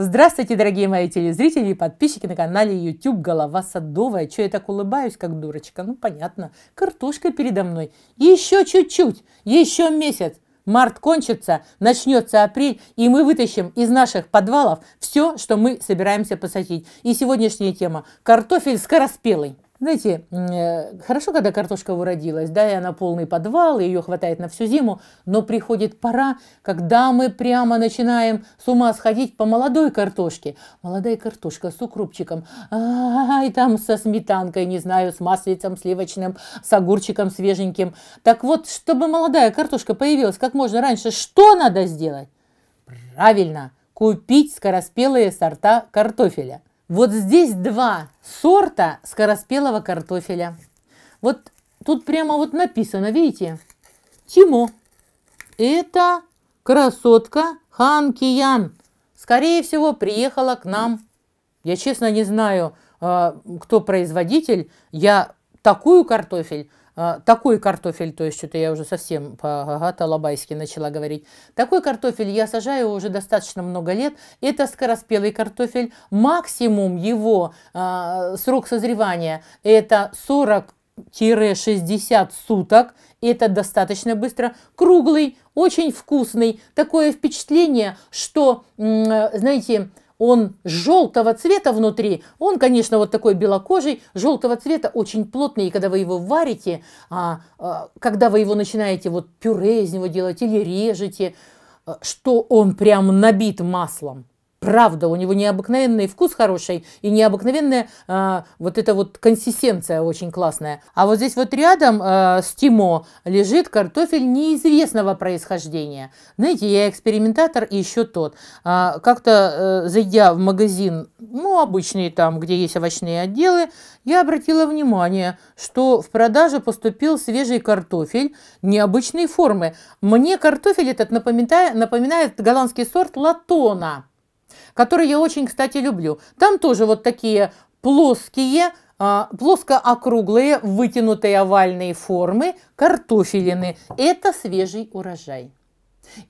Здравствуйте, дорогие мои телезрители и подписчики на канале YouTube «Голова садовая». Че я так улыбаюсь, как дурочка? Ну, понятно. Картошка передо мной. Еще чуть-чуть, еще месяц. Март кончится, начнется апрель, и мы вытащим из наших подвалов все, что мы собираемся посадить. И сегодняшняя тема – картофель скороспелый. Знаете, э, хорошо, когда картошка выродилась, да, и она полный подвал, и ее хватает на всю зиму, но приходит пора, когда мы прямо начинаем с ума сходить по молодой картошке. Молодая картошка с укропчиком, а и там со сметанкой, не знаю, с маслицем сливочным, с огурчиком свеженьким. Так вот, чтобы молодая картошка появилась как можно раньше, что надо сделать? Правильно, купить скороспелые сорта картофеля. Вот здесь два сорта скороспелого картофеля. Вот тут прямо вот написано, видите? Тимо. Это красотка Хан Киян. Скорее всего, приехала к нам. Я честно не знаю, а, кто производитель. Я такую картофель а, такой картофель, то есть что-то я уже совсем по-талабайски начала говорить, такой картофель я сажаю уже достаточно много лет. Это скороспелый картофель. Максимум его а, срок созревания это 40-60 суток. Это достаточно быстро. Круглый, очень вкусный. Такое впечатление, что, знаете, он желтого цвета внутри. Он, конечно, вот такой белокожий, желтого цвета, очень плотный. И когда вы его варите, а, а, когда вы его начинаете вот пюре из него делать или режете, а, что он прям набит маслом правда, у него необыкновенный вкус хороший и необыкновенная э, вот эта вот консистенция очень классная. А вот здесь вот рядом э, с Тимо лежит картофель неизвестного происхождения. Знаете, я экспериментатор и еще тот. Э, как-то э, зайдя в магазин, ну, обычный там, где есть овощные отделы, я обратила внимание, что в продаже поступил свежий картофель необычной формы. Мне картофель этот напоминает, напоминает голландский сорт латона который я очень, кстати, люблю. Там тоже вот такие плоские, а, плоско-округлые, вытянутые овальные формы картофелины. Это свежий урожай.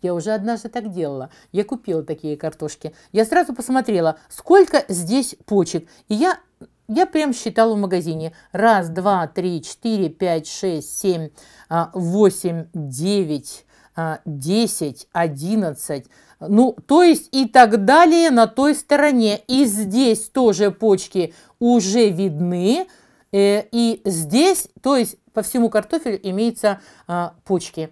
Я уже однажды так делала. Я купила такие картошки. Я сразу посмотрела, сколько здесь почек. И я, я прям считала в магазине. Раз, два, три, четыре, пять, шесть, семь, а, восемь, девять, а, десять, одиннадцать, ну, то есть и так далее на той стороне. И здесь тоже почки уже видны. Э, и здесь, то есть по всему картофелю имеются э, почки.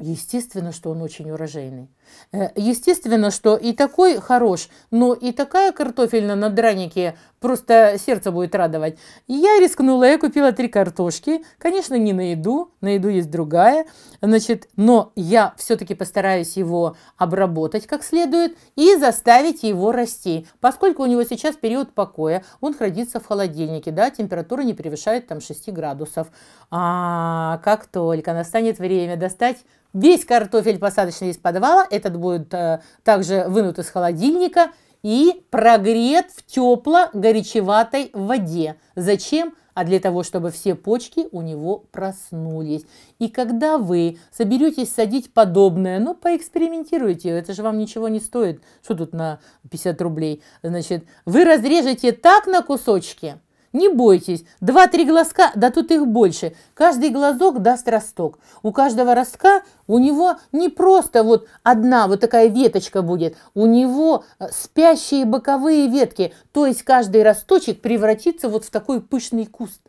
Естественно, что он очень урожайный. Э, естественно, что и такой хорош, но и такая картофельная на дранике просто сердце будет радовать. я рискнула, я купила три картошки. Конечно, не на еду, на еду есть другая. Значит, но я все-таки постараюсь его обработать как следует и заставить его расти. Поскольку у него сейчас период покоя, он хранится в холодильнике, да, температура не превышает там 6 градусов. А как только настанет время достать Весь картофель посадочный из подвала, этот будет э, также вынут из холодильника и прогрет в тепло горячеватой воде. Зачем? а для того, чтобы все почки у него проснулись. И когда вы соберетесь садить подобное, ну, поэкспериментируйте, это же вам ничего не стоит. Что тут на 50 рублей? Значит, вы разрежете так на кусочки, не бойтесь, два-три глазка, да тут их больше. Каждый глазок даст росток. У каждого ростка у него не просто вот одна вот такая веточка будет, у него э, спящие боковые ветки, то есть каждый росточек превратится вот в такой пышный куст.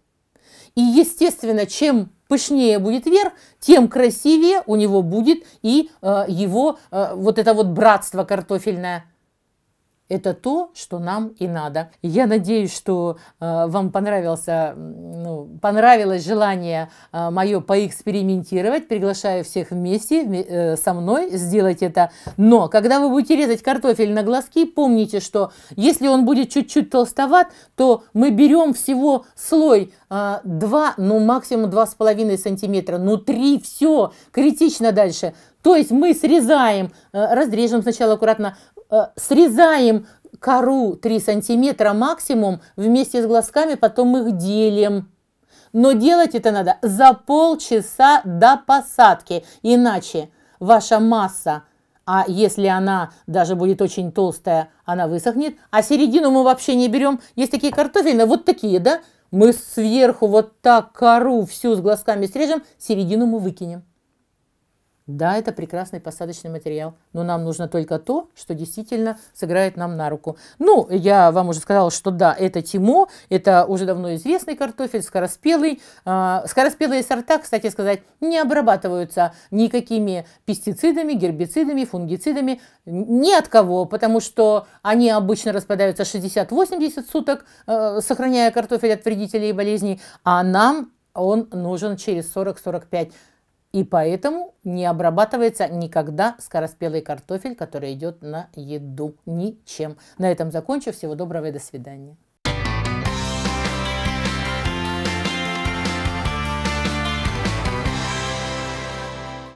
И, естественно, чем пышнее будет верх, тем красивее у него будет и э, его э, вот это вот братство картофельное это то, что нам и надо. Я надеюсь, что э, вам понравился, ну, понравилось желание э, мое поэкспериментировать. Приглашаю всех вместе э, со мной сделать это. Но когда вы будете резать картофель на глазки, помните, что если он будет чуть-чуть толстоват, то мы берем всего слой э, 2, ну максимум 2,5 сантиметра, ну 3, все, критично дальше. То есть мы срезаем, э, разрежем сначала аккуратно Э, срезаем кору 3 сантиметра максимум вместе с глазками, потом их делим. Но делать это надо за полчаса до посадки, иначе ваша масса, а если она даже будет очень толстая, она высохнет, а середину мы вообще не берем. Есть такие картофельные, вот такие, да? Мы сверху вот так кору всю с глазками срежем, середину мы выкинем. Да, это прекрасный посадочный материал, но нам нужно только то, что действительно сыграет нам на руку. Ну, я вам уже сказала, что да, это тимо, это уже давно известный картофель, скороспелый. А, скороспелые сорта, кстати сказать, не обрабатываются никакими пестицидами, гербицидами, фунгицидами, ни от кого, потому что они обычно распадаются 60-80 суток, э, сохраняя картофель от вредителей и болезней, а нам он нужен через 40-45 и поэтому не обрабатывается никогда скороспелый картофель, который идет на еду ничем. На этом закончу. Всего доброго и до свидания.